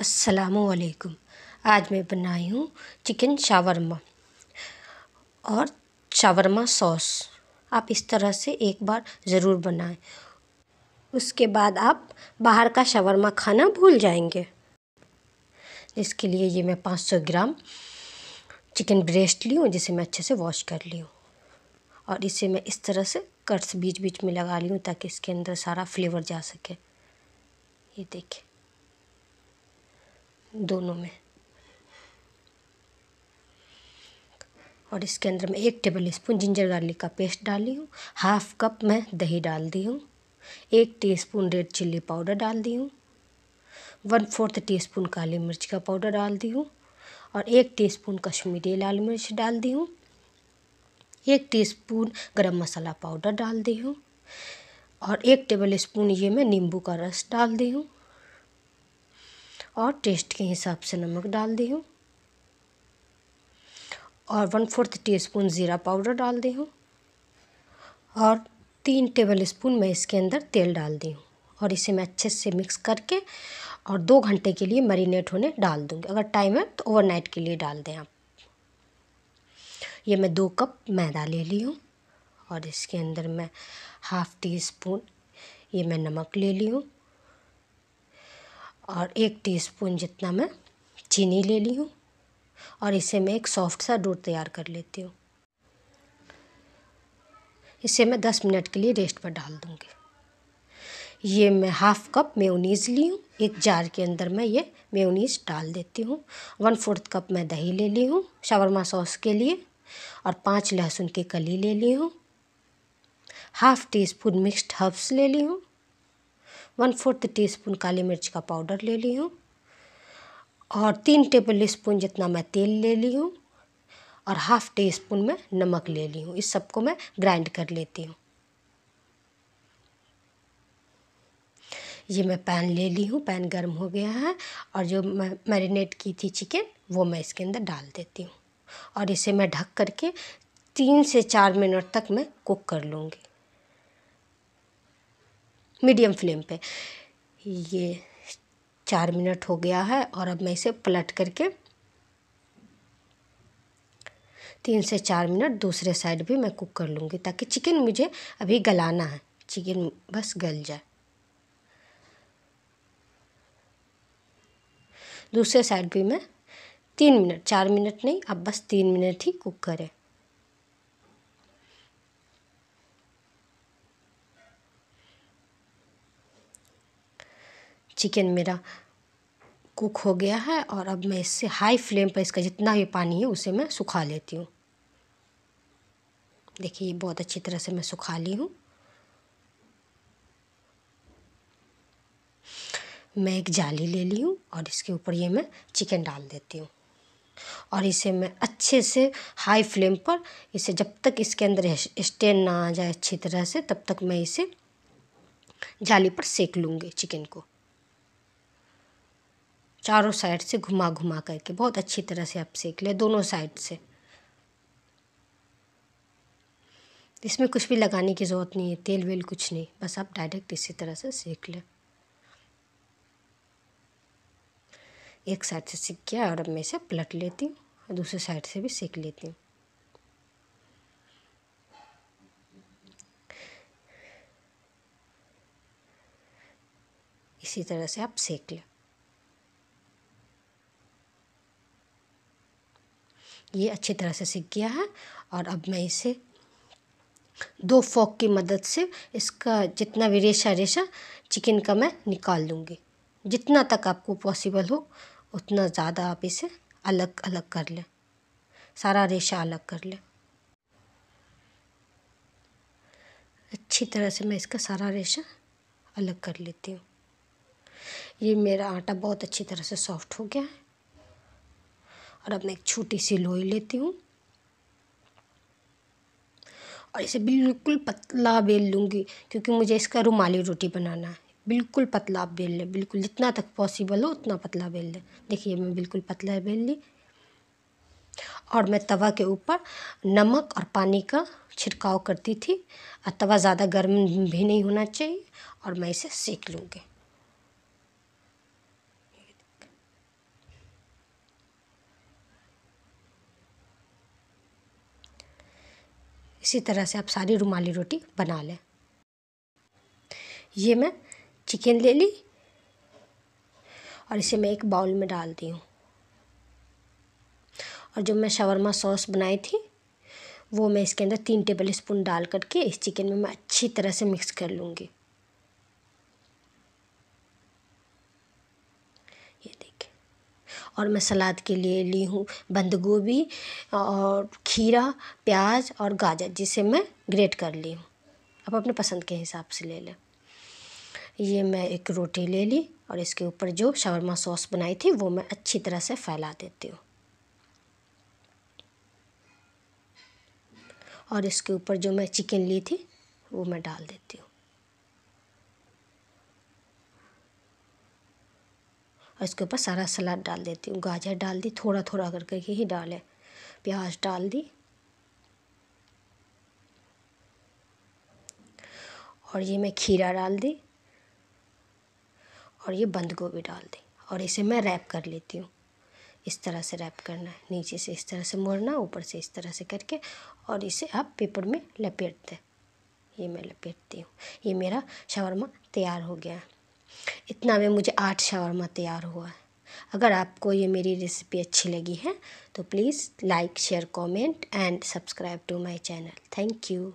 असलकुम आज मैं बनाई हूँ चिकन शावरमा और शावरमा सॉस आप इस तरह से एक बार ज़रूर बनाएं उसके बाद आप बाहर का शावरमा खाना भूल जाएंगे इसके लिए ये मैं 500 ग्राम चिकन ब्रेस्ट ली हूँ जिसे मैं अच्छे से वॉश कर ली हूँ और इसे मैं इस तरह से कट्स बीच बीच में लगा ली हूँ ताकि इसके अंदर सारा फ्लेवर जा सके ये देखें दोनों में और इसके अंदर मैं एक टेबल स्पून जिंजर गार्लिक का पेस्ट डाली हूँ हाफ कप मैं दही डाल दी हूँ एक टीस्पून रेड चिल्ली पाउडर डाल दी हूँ वन फोर्थ टीस्पून काली मिर्च का पाउडर डाल दी हूँ और एक टीस्पून कश्मीरी लाल मिर्च डाल दी हूँ एक टीस्पून गरम मसाला पाउडर डाल दी हूँ और एक टेबल स्पून ये मैं नींबू का रस डाल दी हूँ और टेस्ट के हिसाब से नमक डाल दी हूँ और वन फोर्थ टी स्पून ज़ीरा पाउडर डाल दी हूँ और तीन टेबल स्पून मैं इसके अंदर तेल डाल दी हूँ और इसे मैं अच्छे से मिक्स करके और दो घंटे के लिए मरीनेट होने डाल दूँगी अगर टाइम है तो ओवरनाइट के लिए डाल दें आप ये मैं दो कप मैदा ले ली हूँ और इसके अंदर मैं हाफ़ टी स्पून ये मैं नमक ले ली हूँ और एक टीस्पून जितना मैं चीनी ले ली हूँ और इसे मैं एक सॉफ्ट सा डो तैयार कर लेती हूँ इसे मैं दस मिनट के लिए रेस्ट पर डाल दूँगी ये मैं हाफ़ कप मेयोनीज ली हूँ एक जार के अंदर मैं ये मेयोनीज डाल देती हूँ वन फोर्थ कप मैं दही ले ली हूँ शावरमा सॉस के लिए और पांच लहसुन की कली ले ली हूँ half teaspoon mixed herbs ले ली हूँ वन फोर्थ टी स्पून काली मिर्च का पाउडर ले ली हूँ और तीन टेबल स्पून जितना मैं तेल ले ली हूँ और हाफ टी स्पून में नमक ले ली हूँ इस सबको मैं ग्राइंड कर लेती हूँ ये मैं पैन ले ली हूँ पैन गर्म हो गया है और जो मैं मैरिनेट की थी चिकन वो मैं इसके अंदर डाल देती हूँ और इसे मैं ढक करके तीन से चार मिनट तक मैं कुक कर लूँगी मीडियम फ्लेम पे ये चार मिनट हो गया है और अब मैं इसे पलट करके तीन से चार मिनट दूसरे साइड भी मैं कुक कर लूँगी ताकि चिकन मुझे अभी गलाना है चिकन बस गल जाए दूसरे साइड भी मैं तीन मिनट चार मिनट नहीं अब बस तीन मिनट ही कुक करें चिकन मेरा कुक हो गया है और अब मैं इससे हाई फ्लेम पर इसका जितना भी पानी है उसे मैं सुखा लेती हूँ देखिए ये बहुत अच्छी तरह से मैं सुखा ली हूँ मैं एक जाली ले ली हूँ और इसके ऊपर ये मैं चिकन डाल देती हूँ और इसे मैं अच्छे से हाई फ्लेम पर इसे जब तक इसके अंदर स्टेन ना आ जाए अच्छी तरह से तब तक मैं इसे जाली पर सेक लूँगी चिकन को चारों साइड से घुमा घुमा करके बहुत अच्छी तरह से आप सेक लें दोनों साइड से इसमें कुछ भी लगाने की ज़रूरत नहीं है तेल वेल कुछ नहीं बस आप डायरेक्ट इसी तरह से सेक लें एक साइड से सीख गया और अब मैं इसे पलट लेती हूँ और दूसरे साइड से भी सीख लेती हूँ इसी तरह से आप सेक लें ये अच्छी तरह से सीख गया है और अब मैं इसे दो फोक की मदद से इसका जितना भी रेशा रेशा चिकन का मैं निकाल लूँगी जितना तक आपको पॉसिबल हो उतना ज़्यादा आप इसे अलग अलग कर लें सारा रेशा अलग कर लें अच्छी तरह से मैं इसका सारा रेशा अलग कर लेती हूँ ये मेरा आटा बहुत अच्छी तरह से सॉफ्ट हो गया है और अब मैं एक छोटी सी लोई लेती हूँ और इसे बिल्कुल पतला बेल लूँगी क्योंकि मुझे इसका रुमाली रोटी बनाना है बिल्कुल पतला बेल लें बिल्कुल जितना तक पॉसिबल हो उतना पतला बेल लें देखिए मैं बिल्कुल पतला बेल ली और मैं तवा के ऊपर नमक और पानी का छिड़काव करती थी और तवा ज़्यादा गर्म भी नहीं होना चाहिए और मैं इसे सेक लूँगी इसी तरह से आप सारी रुमाली रोटी बना लें ये मैं चिकन ले ली और इसे मैं एक बाउल में डाल दी हूँ और जो मैं शवरमा सॉस बनाई थी वो मैं इसके अंदर तीन टेबल स्पून डाल करके इस चिकन में मैं अच्छी तरह से मिक्स कर लूँगी और मैं सलाद के लिए ली हूँ बंद गोभी और खीरा प्याज और गाजर जिसे मैं ग्रेट कर ली हूँ आप अपने पसंद के हिसाब से ले लें ये मैं एक रोटी ले ली और इसके ऊपर जो शवरमा सॉस बनाई थी वो मैं अच्छी तरह से फैला देती हूँ और इसके ऊपर जो मैं चिकन ली थी वो मैं डाल देती हूँ और इसके ऊपर सारा सलाद डाल देती हूँ गाजर डाल दी थोड़ा थोड़ा कर करके ही डालें प्याज डाल दी और ये मैं खीरा डाल दी और ये बंद गोभी डाल दी और इसे मैं रैप कर लेती हूँ इस तरह से रैप करना है नीचे से इस तरह से मोड़ना ऊपर से इस तरह से करके और इसे आप पेपर में लपेट दें ये मैं लपेटती हूँ ये मेरा शवरमा तैयार हो गया है इतना में मुझे आठ शावरमा तैयार हुआ है अगर आपको ये मेरी रेसिपी अच्छी लगी है तो please like share comment and subscribe to my channel thank you